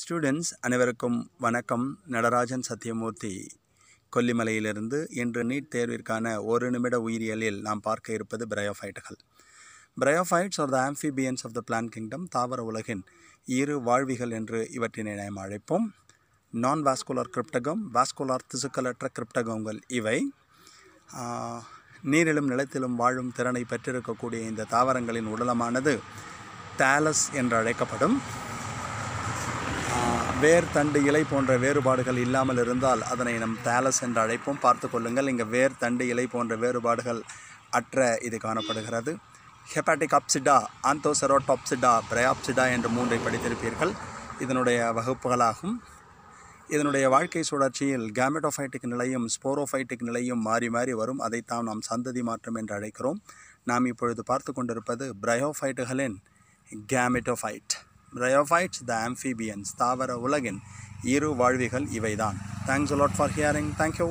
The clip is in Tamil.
ஸ்டூடெண்ட்ஸ் அனைவருக்கும் வணக்கம் நடராஜன் சத்யமூர்த்தி கொல்லிமலையிலிருந்து இன்று நீட் தேர்விற்கான ஒரு நிமிட உயிரியலில் நாம் பார்க்க இருப்பது பிரயோஃபைட்டுகள் bryophytes are the amphibians of the plant kingdom தாவர உலகின் இரு வாழ்விகள் என்று இவற்றினை நாம் அழைப்போம் நான் வாஸ்குலர் கிரிப்டகம் வாஸ்குலார் திசுக்களற்ற கிரிப்டகங்கள் இவை நீரிலும் நிலத்திலும் வாழும் திறனை பெற்றிருக்கக்கூடிய இந்த தாவரங்களின் உடலமானது டேலஸ் என்று அழைக்கப்படும் வேர் தண்டு இலை போன்ற வேறுபாடுகள் இல்லாமல் இருந்தால் அதனை நம் தேலஸ் என்று அழைப்போம் பார்த்து கொள்ளுங்கள் இங்கே வேர் தண்டு இலை போன்ற வேறுபாடுகள் அற்ற இது காணப்படுகிறது ஹெப்பாட்டிக் அப்சிடா ஆந்தோசரோட் அப்சிடா பிரயாப்சிடா என்று மூன்றை படித்திருப்பீர்கள் இதனுடைய வகுப்புகளாகும் இதனுடைய வாழ்க்கை சுழற்சியில் கேமெட்டோஃபைட்டிக் நிலையும் ஸ்போரோஃபைட்டிக் நிலையும் மாறி மாறி வரும் அதைத்தான் நாம் சந்ததி மாற்றம் என்று அழைக்கிறோம் நாம் இப்பொழுது பார்த்து கொண்டிருப்பது பிரயோஃபைட்டுகளின் கேமெட்டோஃபைட் ரையோஃபைட்ஸ் த ஆம்ஃபிபியன்ஸ் தாவர உலகின் இரு வாழ்விகள் இவைதான் thanks a lot for hearing thank you